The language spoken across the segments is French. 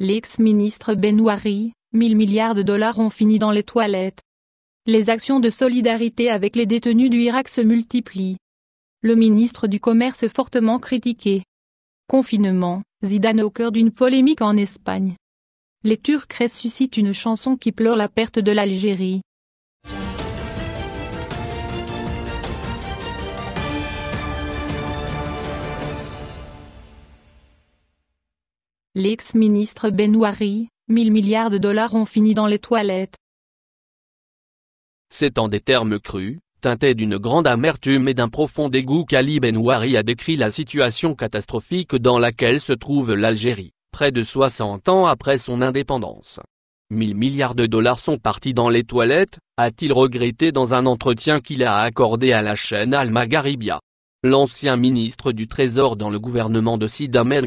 L'ex-ministre Benouari, 1000 milliards de dollars ont fini dans les toilettes. Les actions de solidarité avec les détenus du Irak se multiplient. Le ministre du Commerce fortement critiqué. Confinement, Zidane au cœur d'une polémique en Espagne. Les Turcs ressuscitent une chanson qui pleure la perte de l'Algérie. l'ex-ministre Benouari, 1000 milliards de dollars ont fini dans les toilettes. C'est en des termes crus, teintés d'une grande amertume et d'un profond dégoût qu'Ali Benouari a décrit la situation catastrophique dans laquelle se trouve l'Algérie, près de 60 ans après son indépendance. 1000 milliards de dollars sont partis dans les toilettes, a-t-il regretté dans un entretien qu'il a accordé à la chaîne Al Magharibia. L'ancien ministre du Trésor dans le gouvernement de Sidam El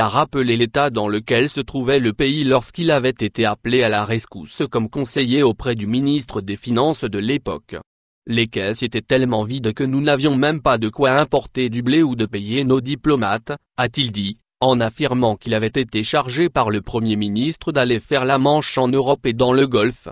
a rappelé l'état dans lequel se trouvait le pays lorsqu'il avait été appelé à la rescousse comme conseiller auprès du ministre des Finances de l'époque. Les caisses étaient tellement vides que nous n'avions même pas de quoi importer du blé ou de payer nos diplomates, a-t-il dit, en affirmant qu'il avait été chargé par le Premier ministre d'aller faire la manche en Europe et dans le Golfe.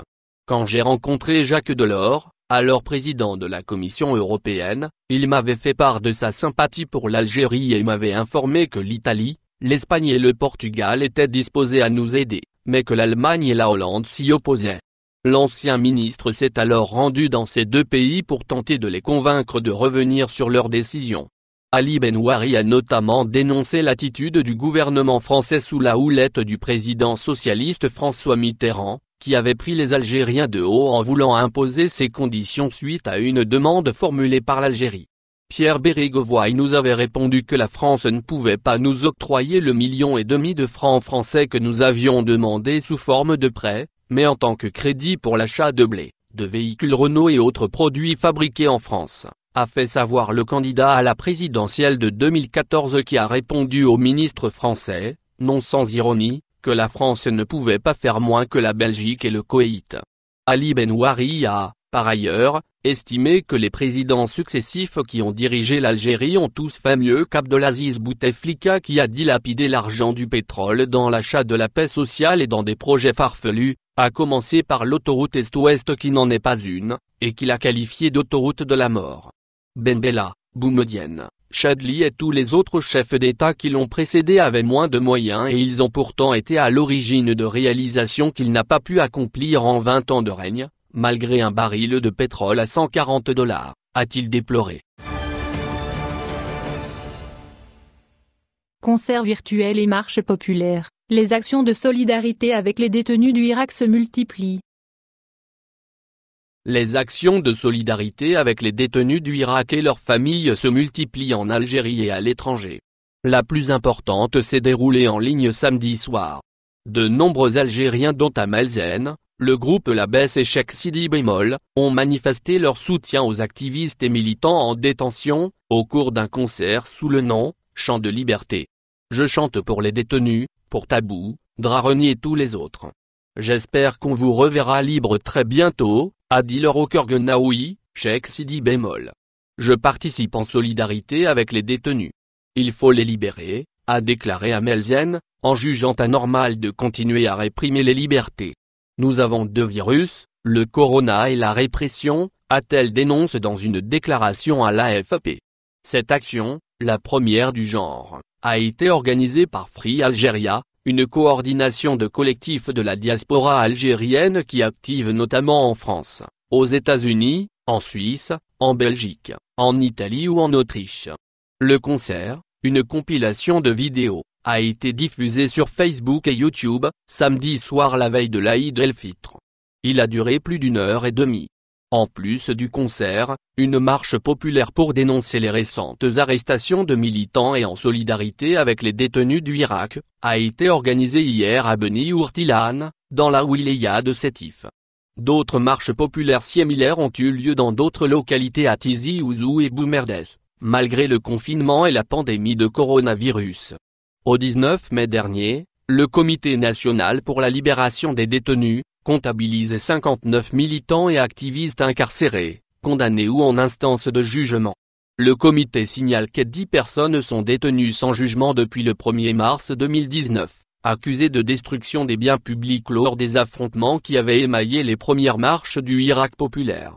Quand j'ai rencontré Jacques Delors, alors président de la Commission européenne, il m'avait fait part de sa sympathie pour l'Algérie et m'avait informé que l'Italie, l'Espagne et le Portugal étaient disposés à nous aider, mais que l'Allemagne et la Hollande s'y opposaient. L'ancien ministre s'est alors rendu dans ces deux pays pour tenter de les convaincre de revenir sur leurs décisions. Ali Benouari a notamment dénoncé l'attitude du gouvernement français sous la houlette du président socialiste François Mitterrand, qui avait pris les Algériens de haut en voulant imposer ses conditions suite à une demande formulée par l'Algérie. Pierre Bérégovoy nous avait répondu que la France ne pouvait pas nous octroyer le million et demi de francs français que nous avions demandé sous forme de prêt, mais en tant que crédit pour l'achat de blé, de véhicules Renault et autres produits fabriqués en France, a fait savoir le candidat à la présidentielle de 2014 qui a répondu au ministre français, non sans ironie, que la France ne pouvait pas faire moins que la Belgique et le Coït. Ali Benouari a, par ailleurs, estimé que les présidents successifs qui ont dirigé l'Algérie ont tous fait mieux qu'Abdelaziz Bouteflika qui a dilapidé l'argent du pétrole dans l'achat de la paix sociale et dans des projets farfelus, à commencer par l'autoroute Est-Ouest qui n'en est pas une, et qu'il a qualifiée d'autoroute de la mort. Benbella, Boumedienne, Chadli et tous les autres chefs d'État qui l'ont précédé avaient moins de moyens et ils ont pourtant été à l'origine de réalisations qu'il n'a pas pu accomplir en 20 ans de règne, malgré un baril de pétrole à 140 dollars, a-t-il déploré. Concert virtuel et marche populaire. les actions de solidarité avec les détenus du Irak se multiplient. Les actions de solidarité avec les détenus du Irak et leurs familles se multiplient en Algérie et à l'étranger. La plus importante s'est déroulée en ligne samedi soir. De nombreux Algériens dont Amel Zen, le groupe La Baisse et Cheikh Sidi Bémol, ont manifesté leur soutien aux activistes et militants en détention, au cours d'un concert sous le nom « Chant de liberté ». Je chante pour les détenus, pour Tabou, Draroni et tous les autres. J'espère qu'on vous reverra libre très bientôt, a dit roker Gunnaoui, Cheikh Sidi bémol. Je participe en solidarité avec les détenus. Il faut les libérer, a déclaré Amelzen, en jugeant anormal de continuer à réprimer les libertés. Nous avons deux virus, le corona et la répression, a-t-elle dénoncé dans une déclaration à l'AFP. Cette action, la première du genre, a été organisée par Free Algeria, une coordination de collectifs de la diaspora algérienne qui active notamment en France, aux États-Unis, en Suisse, en Belgique, en Italie ou en Autriche. Le concert, une compilation de vidéos, a été diffusé sur Facebook et YouTube, samedi soir la veille de l'Aïd el-Fitr. Il a duré plus d'une heure et demie. En plus du concert, une marche populaire pour dénoncer les récentes arrestations de militants et en solidarité avec les détenus du Irak, a été organisée hier à Beni Ourtilan, dans la wilaya de Sétif. D'autres marches populaires similaires ont eu lieu dans d'autres localités à Tizi Ouzou et Boumerdès, malgré le confinement et la pandémie de coronavirus. Au 19 mai dernier, le Comité national pour la libération des détenus, Comptabilise 59 militants et activistes incarcérés, condamnés ou en instance de jugement. Le comité signale que 10 personnes sont détenues sans jugement depuis le 1er mars 2019, accusées de destruction des biens publics lors des affrontements qui avaient émaillé les premières marches du Irak populaire.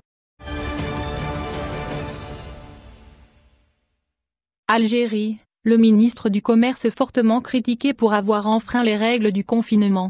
Algérie, le ministre du Commerce fortement critiqué pour avoir enfreint les règles du confinement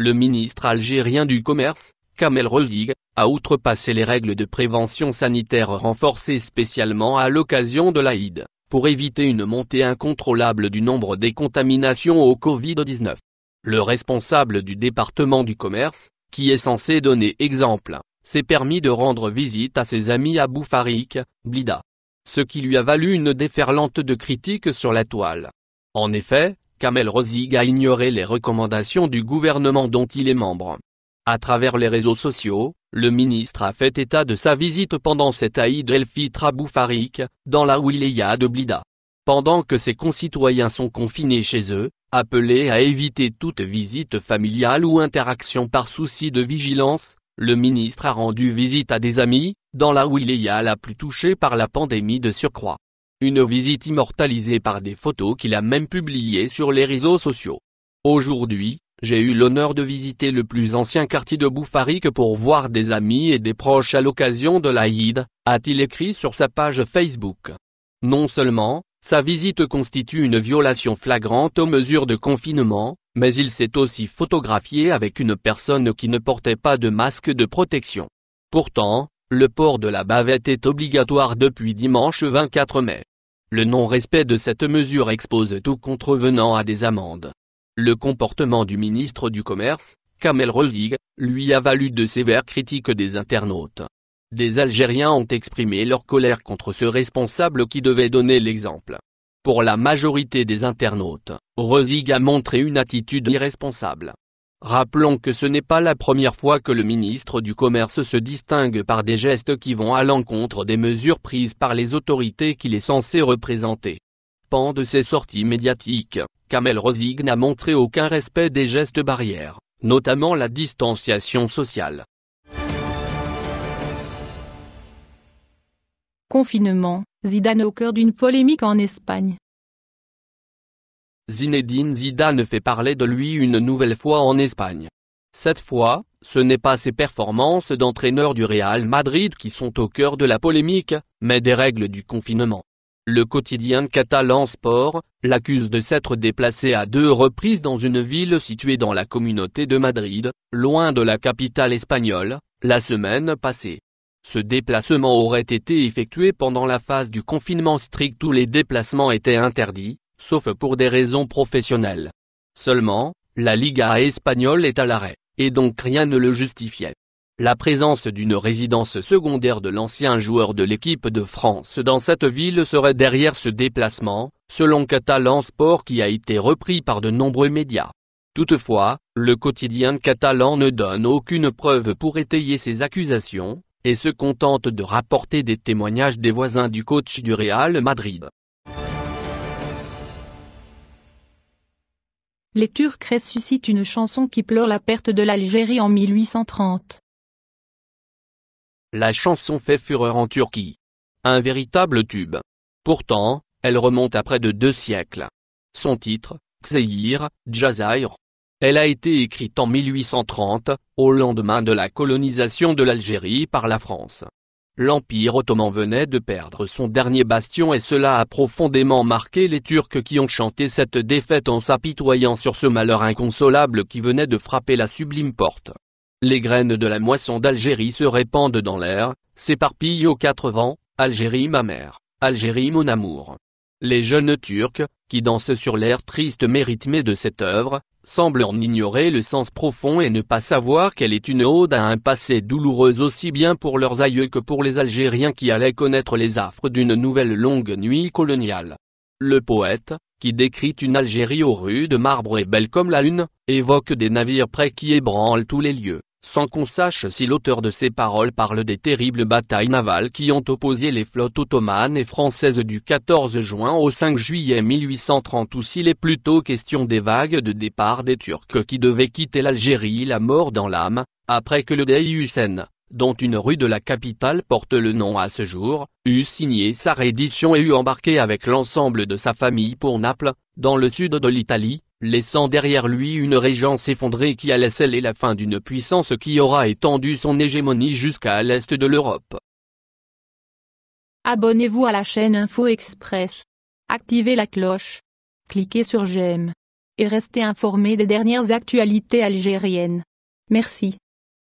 le ministre algérien du Commerce, Kamel Rezig, a outrepassé les règles de prévention sanitaire renforcées spécialement à l'occasion de l'Aïd, pour éviter une montée incontrôlable du nombre des contaminations au Covid-19. Le responsable du département du commerce, qui est censé donner exemple, s'est permis de rendre visite à ses amis à Boufarik, Blida. Ce qui lui a valu une déferlante de critiques sur la toile. En effet, Kamel Rozig a ignoré les recommandations du gouvernement dont il est membre. À travers les réseaux sociaux, le ministre a fait état de sa visite pendant cet Haïd el-Fitr Boufarik, dans la wilaya de Blida. Pendant que ses concitoyens sont confinés chez eux, appelés à éviter toute visite familiale ou interaction par souci de vigilance, le ministre a rendu visite à des amis, dans la wilaya la plus touchée par la pandémie de surcroît. Une visite immortalisée par des photos qu'il a même publiées sur les réseaux sociaux. Aujourd'hui, j'ai eu l'honneur de visiter le plus ancien quartier de Boufarik pour voir des amis et des proches à l'occasion de l'Aïd, a-t-il écrit sur sa page Facebook. Non seulement, sa visite constitue une violation flagrante aux mesures de confinement, mais il s'est aussi photographié avec une personne qui ne portait pas de masque de protection. Pourtant, le port de la bavette est obligatoire depuis dimanche 24 mai. Le non-respect de cette mesure expose tout contrevenant à des amendes. Le comportement du ministre du Commerce, Kamel Rozig, lui a valu de sévères critiques des internautes. Des Algériens ont exprimé leur colère contre ce responsable qui devait donner l'exemple. Pour la majorité des internautes, Rozig a montré une attitude irresponsable. Rappelons que ce n'est pas la première fois que le ministre du Commerce se distingue par des gestes qui vont à l'encontre des mesures prises par les autorités qu'il est censé représenter. Pendant ses sorties médiatiques, Kamel Rosig n'a montré aucun respect des gestes barrières, notamment la distanciation sociale. Confinement, Zidane au cœur d'une polémique en Espagne. Zinedine Zidane fait parler de lui une nouvelle fois en Espagne. Cette fois, ce n'est pas ses performances d'entraîneur du Real Madrid qui sont au cœur de la polémique, mais des règles du confinement. Le quotidien catalan Sport l'accuse de s'être déplacé à deux reprises dans une ville située dans la communauté de Madrid, loin de la capitale espagnole, la semaine passée. Ce déplacement aurait été effectué pendant la phase du confinement strict où les déplacements étaient interdits, sauf pour des raisons professionnelles. Seulement, la Liga espagnole est à l'arrêt, et donc rien ne le justifiait. La présence d'une résidence secondaire de l'ancien joueur de l'équipe de France dans cette ville serait derrière ce déplacement, selon Catalan Sport qui a été repris par de nombreux médias. Toutefois, le quotidien catalan ne donne aucune preuve pour étayer ces accusations, et se contente de rapporter des témoignages des voisins du coach du Real Madrid. les Turcs ressuscitent une chanson qui pleure la perte de l'Algérie en 1830. La chanson fait fureur en Turquie. Un véritable tube. Pourtant, elle remonte à près de deux siècles. Son titre, Xehir, Jazair. Elle a été écrite en 1830, au lendemain de la colonisation de l'Algérie par la France. L'Empire ottoman venait de perdre son dernier bastion et cela a profondément marqué les Turcs qui ont chanté cette défaite en s'apitoyant sur ce malheur inconsolable qui venait de frapper la sublime porte. Les graines de la moisson d'Algérie se répandent dans l'air, s'éparpillent aux quatre vents, Algérie ma mère, Algérie mon amour. Les jeunes Turcs, qui dansent sur l'air triste mais rythmé de cette œuvre, semble en ignorer le sens profond et ne pas savoir qu'elle est une ode à un passé douloureux aussi bien pour leurs aïeux que pour les Algériens qui allaient connaître les affres d'une nouvelle longue nuit coloniale. Le poète, qui décrit une Algérie aux rues de marbre et belle comme la lune, évoque des navires près qui ébranlent tous les lieux sans qu'on sache si l'auteur de ces paroles parle des terribles batailles navales qui ont opposé les flottes ottomanes et françaises du 14 juin au 5 juillet 1830 ou s'il est plutôt question des vagues de départ des Turcs qui devaient quitter l'Algérie la mort dans l'âme, après que le Dey Hussein, dont une rue de la capitale porte le nom à ce jour, eut signé sa reddition et eut embarqué avec l'ensemble de sa famille pour Naples, dans le sud de l'Italie, laissant derrière lui une régence effondrée qui allait sceller la fin d'une puissance qui aura étendu son hégémonie jusqu'à l'est de l'Europe. Abonnez-vous à la chaîne Info Express. Activez la cloche. Cliquez sur j'aime. Et restez informé des dernières actualités algériennes. Merci.